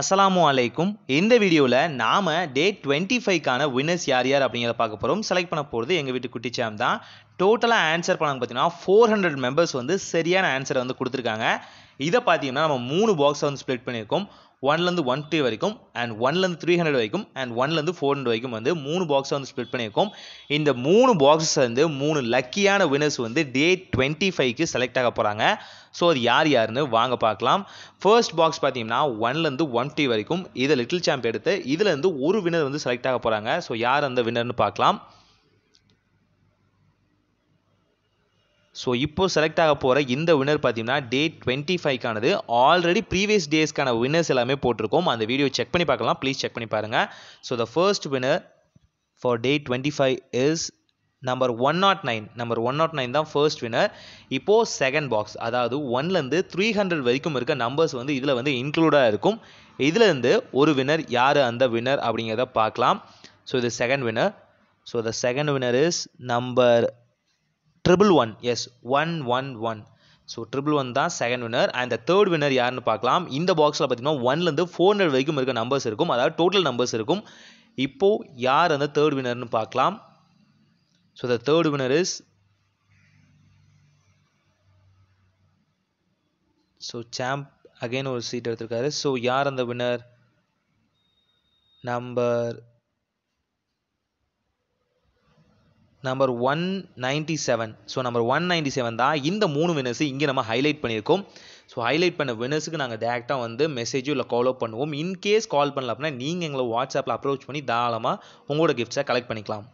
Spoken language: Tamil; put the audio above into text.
அஸ்லாமு அலைக்கும் இந்த வீடியோவில் நாம டே டுவெண்ட்டி ஃபைவ்க்கான வின்னர்ஸ் யார் யார் அப்படிங்கிறத பார்க்க போகிறோம் செலக்ட் பண்ண போகிறது எங்கள் வீட்டு குட்டிச்சாம் தான் டோட்டலாக ஆன்சர் பண்ணாங்க பார்த்தீங்கன்னா ஃபோர் ஹண்ட்ரட் மெம்பர்ஸ் வந்து சரியான ஆன்சரை வந்து கொடுத்துருக்காங்க இதை பார்த்தீங்கன்னா நம்ம மூணு பாக்ஸை வந்து ஸ்ப்ளிட் பண்ணியிருக்கோம் ஒன்லேருந்து ஒன் டூ வரைக்கும் அண்ட் ஒன்லேருந்து த்ரீ ஹண்ட்ரட் வரைக்கும் அண்ட் ஒன்லேருந்து ஃபோர் ஹண்ட்ரட் வரைக்கும் வந்து மூணு பாக்ஸை வந்து ஸ்ப்ளிட் பண்ணியிருக்கோம் இந்த மூணு பாக்ஸஸ் வந்து மூணு லக்கியான வினர்ஸ் வந்து டே டுவெண்ட்டி ஃபைவ்க்கு செலக்ட் ஆக போகிறாங்க ஸோ அது யார் யாருன்னு வாங்க பார்க்கலாம் ஃபர்ஸ்ட் பாக்ஸ் பார்த்தீங்கன்னா ஒன்லேருந்து ஒன் டூ வரைக்கும் இதை லிட்டில் சாம்ப் எடுத்து இதுலேருந்து ஒரு வினர் வந்து செலக்ட் ஆக போகிறாங்க ஸோ யார் அந்த வினர்னு பார்க்கலாம் ஸோ இப்போது செலக்ட் ஆக போகிற இந்த வினர் பார்த்தீங்கன்னா டே டுவெண்ட்டி ஃபைவ்க்கானது ஆல்ரெடி ப்ரீவியஸ் டேஸ்க்கான வின்னர்ஸ் எல்லாமே போட்டிருக்கோம் அந்த வீடியோ செக் பண்ணி பார்க்கலாம் ப்ளீஸ் செக் பண்ணி பாருங்கள் so the first winner for day twenty five is number one nought nine number one nought nine தான் ஃபர்ஸ்ட் வினர் இப்போது செகண்ட் பாக்ஸ் அதாவது ஒன்லேருந்து த்ரீ ஹண்ட்ரட் வரைக்கும் இருக்க நம்பர்ஸ் வந்து இதில் வந்து இன்க்ளூடாக இருக்கும் இதிலேருந்து ஒரு வினர் யார் அந்த வினர் அப்படிங்கிறத பார்க்கலாம் ஸோ இது second winner so the second winner is number triple one S one one one so triple one தான் second winner and the third winner யாருன்னு பார்க்கலாம் இந்த பாக்ஸில் பார்த்திங்கன்னா ஒன்லேருந்து ஃபோர் ஹண்ட்ரட் வரைக்கும் இருக்க நம்பர்ஸ் இருக்கும் அதாவது டோட்டல் நம்பர்ஸ் இருக்கும் இப்போது யார் அந்த தேர்ட் வினர்னு பார்க்கலாம் so the third winner is so champ again ஒரு சீட் எடுத்திருக்காரு ஸோ யார் அந்த winner number number one ninety seven so number one ninety seven தான் இந்த மூணு வினர்ஸ் இங்கே நம்ம ஹைலைட் பண்ணியிருக்கோம் ஸோ ஹைலைட் பண்ண வினர்ஸுக்கு நாங்கள் டேரெக்டாக வந்து மெசேஜும் இல்லை கால் பண்ணுவோம் இன்கேஸ் கால் பண்ணல அப்படின்னா நீங்கள் எங்களை வாட்ஸ்அப்பில் அப்ரோச் பண்ணி தாராளமாக உங்களோட கிஃப்ட்ஸை கலெக்ட் பண்ணிக்கலாம்